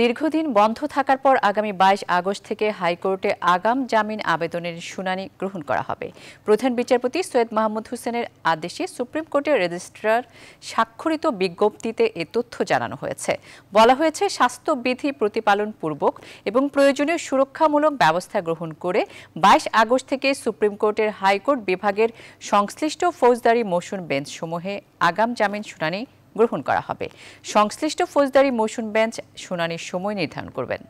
দীর্ঘদিন বন্ধ থাকার পর আগামী বাইশ আগস্ট থেকে হাইকোর্টে আগাম জামিন আবেদনের শুনানি গ্রহণ করা হবে প্রধান বিচারপতি সৈয়দ মাহমুদ হোসেনের আদেশে সুপ্রিম কোর্টের রেজিস্ট্রার স্বাক্ষরিত বিজ্ঞপ্তিতে এ তথ্য জানানো হয়েছে বলা হয়েছে স্বাস্থ্যবিধি পূর্বক এবং প্রয়োজনীয় সুরক্ষামূলক ব্যবস্থা গ্রহণ করে বাইশ আগস্ট থেকে সুপ্রিম কোর্টের হাইকোর্ট বিভাগের সংশ্লিষ্ট ফৌজদারি মোশন বেঞ্চসমূহে আগাম জামিন শুনানি গ্রহণ করা হবে সংশ্লিষ্ট ফৌজদারি মৌসুম বেঞ্চ শুনানির সময় নির্ধারণ করবেন